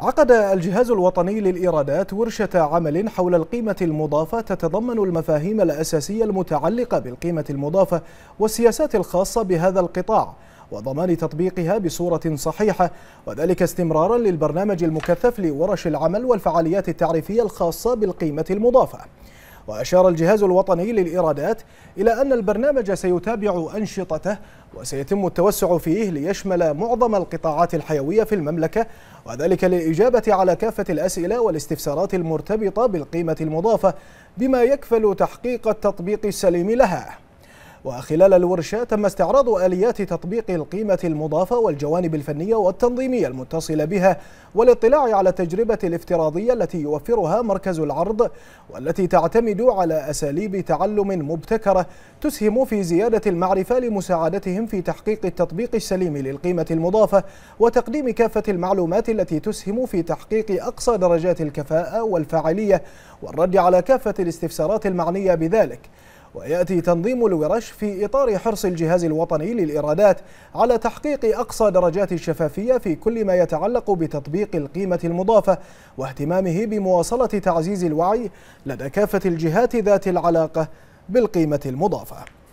عقد الجهاز الوطني للإيرادات ورشة عمل حول القيمة المضافة تتضمن المفاهيم الأساسية المتعلقة بالقيمة المضافة والسياسات الخاصة بهذا القطاع وضمان تطبيقها بصورة صحيحة وذلك استمرارا للبرنامج المكثف لورش العمل والفعاليات التعريفية الخاصة بالقيمة المضافة وأشار الجهاز الوطني للإيرادات إلى أن البرنامج سيتابع أنشطته وسيتم التوسع فيه ليشمل معظم القطاعات الحيوية في المملكة وذلك للإجابة على كافة الأسئلة والاستفسارات المرتبطة بالقيمة المضافة بما يكفل تحقيق التطبيق السليم لها وخلال الورشة تم استعراض آليات تطبيق القيمة المضافة والجوانب الفنية والتنظيمية المتصلة بها والاطلاع على التجربة الافتراضية التي يوفرها مركز العرض والتي تعتمد على أساليب تعلم مبتكرة تسهم في زيادة المعرفة لمساعدتهم في تحقيق التطبيق السليم للقيمة المضافة وتقديم كافة المعلومات التي تسهم في تحقيق أقصى درجات الكفاءة والفاعلية والرد على كافة الاستفسارات المعنية بذلك ويأتي تنظيم الورش في إطار حرص الجهاز الوطني للإيرادات على تحقيق أقصى درجات الشفافية في كل ما يتعلق بتطبيق القيمة المضافة واهتمامه بمواصلة تعزيز الوعي لدى كافة الجهات ذات العلاقة بالقيمة المضافة